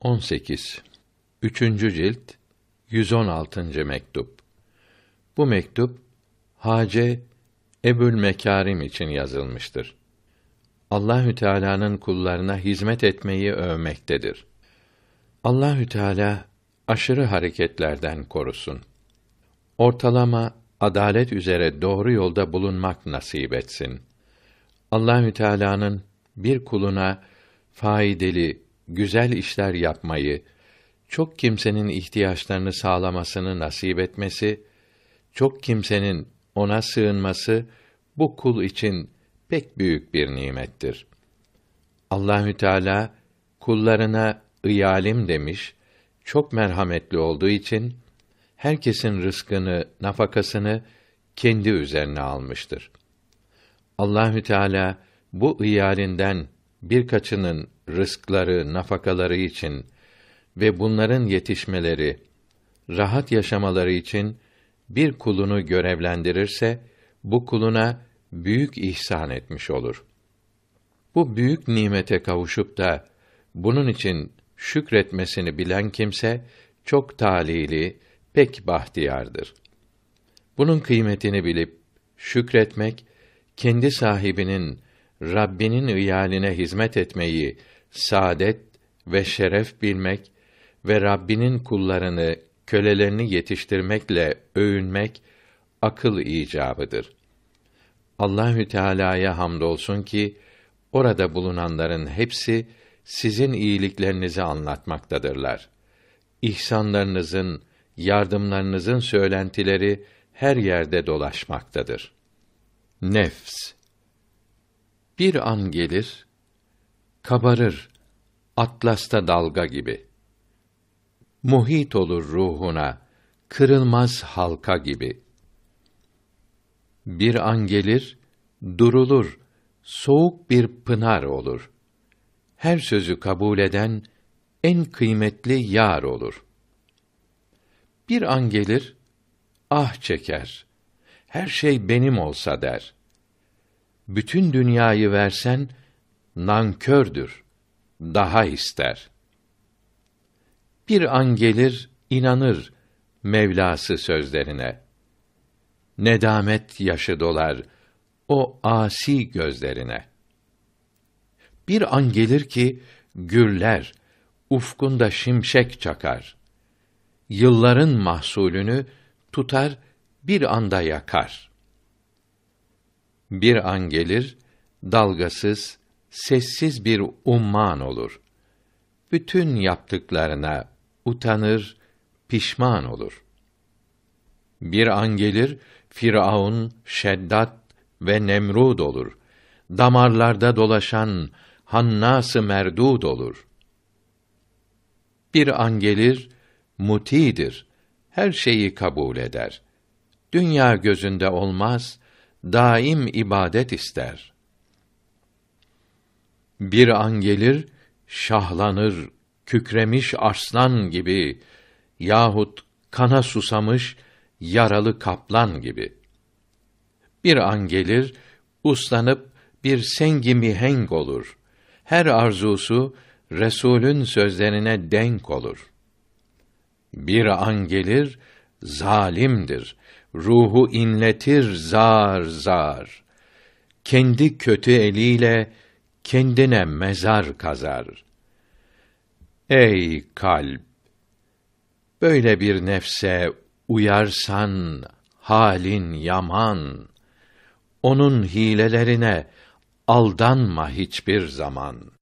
18 Üçüncü cilt 116. mektup. Bu mektup Hace Ebül Mekarim için yazılmıştır. Allahü Teala'nın kullarına hizmet etmeyi övmektedir. Allahü Teala aşırı hareketlerden korusun. Ortalama adalet üzere doğru yolda bulunmak nasip etsin. Allahü Teala'nın bir kuluna faydeli, güzel işler yapmayı, çok kimsenin ihtiyaçlarını sağlamasını nasip etmesi, çok kimsenin ona sığınması bu kul için pek büyük bir nimettir. Allahü Teala kullarına iyalim demiş, çok merhametli olduğu için herkesin rızkını, nafakasını kendi üzerine almıştır. Allahü Teala bu iyalinden birkaçının rızkları, nafakaları için ve bunların yetişmeleri, rahat yaşamaları için bir kulunu görevlendirirse bu kuluna büyük ihsan etmiş olur. Bu büyük nimete kavuşup da bunun için şükretmesini bilen kimse çok talihli, pek bahtiyardır. Bunun kıymetini bilip şükretmek kendi sahibinin Rabbinin iyaline hizmet etmeyi saadet ve şeref bilmek ve Rabbinin kullarını, kölelerini yetiştirmekle övünmek akıl icabıdır. Allahü Teala'ya hamdolsun ki orada bulunanların hepsi sizin iyiliklerinizi anlatmaktadırlar. İhsanlarınızın, yardımlarınızın söylentileri her yerde dolaşmaktadır. Nefs bir an gelir, kabarır atlasta dalga gibi. Muhit olur ruhuna kırılmaz halka gibi. Bir an gelir, durulur, soğuk bir pınar olur. Her sözü kabul eden en kıymetli yar olur. Bir an gelir, ah çeker. Her şey benim olsa der. Bütün dünyayı versen nankördür. Daha ister. Bir an gelir inanır Mevlası sözlerine. Nedamet yaşı dolar o asi gözlerine. Bir an gelir ki gürler, ufkunda şimşek çakar. Yılların mahsulünü tutar bir anda yakar. Bir an gelir dalgasız sessiz bir umman olur. Bütün yaptıklarına utanır, pişman olur. Bir an gelir, Firavun, Şeddat ve Nemrud olur. Damarlarda dolaşan Hannas-ı Merdud olur. Bir an gelir, mutidir. Her şeyi kabul eder. Dünya gözünde olmaz, daim ibadet ister.'' Bir an gelir, şahlanır, kükremiş arslan gibi yahut kana susamış yaralı kaplan gibi. Bir an gelir, uslanıp bir sengi mihenk olur. Her arzusu Resul'ün sözlerine denk olur. Bir an gelir, zalimdir. Ruhu inletir zar zar. Kendi kötü eliyle kendine mezar kazar. Ey kalp! Böyle bir nefse uyarsan halin yaman. Onun hilelerine aldanma hiçbir zaman.